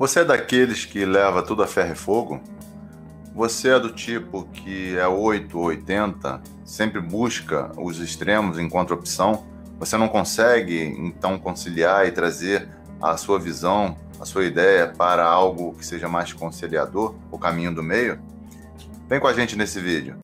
Você é daqueles que leva tudo a ferro e fogo? Você é do tipo que é 8 ou 80, sempre busca os extremos enquanto opção? Você não consegue então conciliar e trazer a sua visão, a sua ideia para algo que seja mais conciliador, o caminho do meio? Vem com a gente nesse vídeo.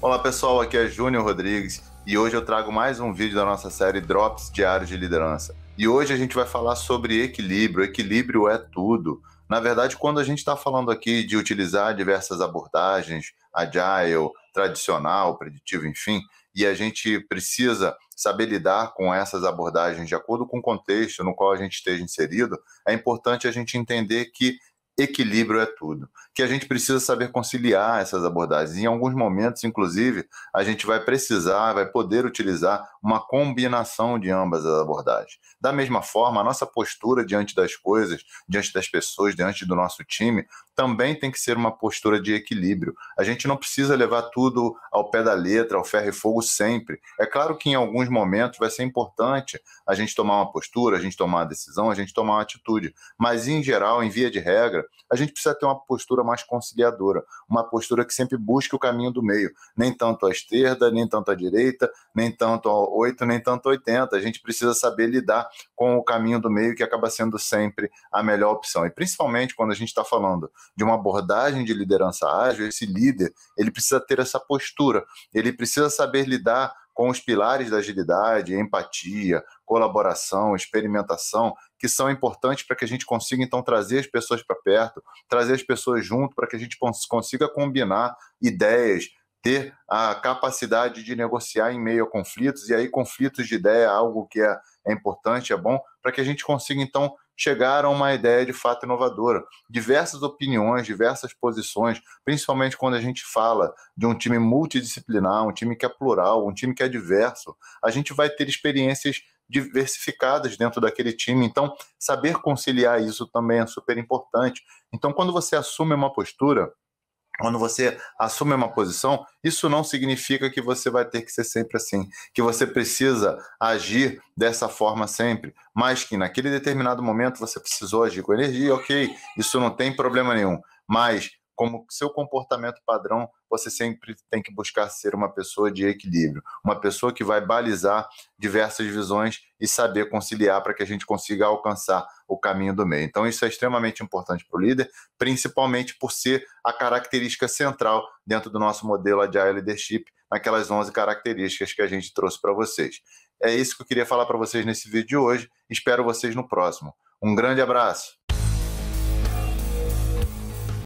Olá pessoal, aqui é Júnior Rodrigues e hoje eu trago mais um vídeo da nossa série Drops Diários de Liderança. E hoje a gente vai falar sobre equilíbrio. Equilíbrio é tudo. Na verdade, quando a gente está falando aqui de utilizar diversas abordagens, agile, tradicional, preditivo, enfim, e a gente precisa saber lidar com essas abordagens de acordo com o contexto no qual a gente esteja inserido, é importante a gente entender que equilíbrio é tudo. Que a gente precisa saber conciliar essas abordagens. Em alguns momentos, inclusive, a gente vai precisar, vai poder utilizar uma combinação de ambas as abordagens. Da mesma forma, a nossa postura diante das coisas, diante das pessoas, diante do nosso time, também tem que ser uma postura de equilíbrio. A gente não precisa levar tudo ao pé da letra, ao ferro e fogo sempre. É claro que em alguns momentos vai ser importante a gente tomar uma postura, a gente tomar uma decisão, a gente tomar uma atitude, mas em geral, em via de regra, a gente precisa ter uma postura mais conciliadora, uma postura que sempre busque o caminho do meio, nem tanto à esquerda, nem tanto à direita, nem tanto ao 8, nem tanto ao 80. A gente precisa saber lidar com o caminho do meio que acaba sendo sempre a melhor opção. E principalmente quando a gente está falando de uma abordagem de liderança ágil, esse líder, ele precisa ter essa postura, ele precisa saber lidar com os pilares da agilidade, empatia, colaboração, experimentação, que são importantes para que a gente consiga então trazer as pessoas para perto, trazer as pessoas junto para que a gente consiga combinar ideias, ter a capacidade de negociar em meio a conflitos e aí conflitos de ideia, é algo que é, é importante, é bom para que a gente consiga então chegaram a uma ideia de fato inovadora. Diversas opiniões, diversas posições, principalmente quando a gente fala de um time multidisciplinar, um time que é plural, um time que é diverso, a gente vai ter experiências diversificadas dentro daquele time. Então, saber conciliar isso também é super importante. Então, quando você assume uma postura, quando você assume uma posição, isso não significa que você vai ter que ser sempre assim, que você precisa agir dessa forma sempre, mas que naquele determinado momento você precisou agir com energia, ok, isso não tem problema nenhum. Mas como seu comportamento padrão, você sempre tem que buscar ser uma pessoa de equilíbrio, uma pessoa que vai balizar diversas visões e saber conciliar para que a gente consiga alcançar o caminho do meio. Então, isso é extremamente importante para o líder, principalmente por ser a característica central dentro do nosso modelo Agile Leadership, naquelas 11 características que a gente trouxe para vocês. É isso que eu queria falar para vocês nesse vídeo de hoje. Espero vocês no próximo. Um grande abraço!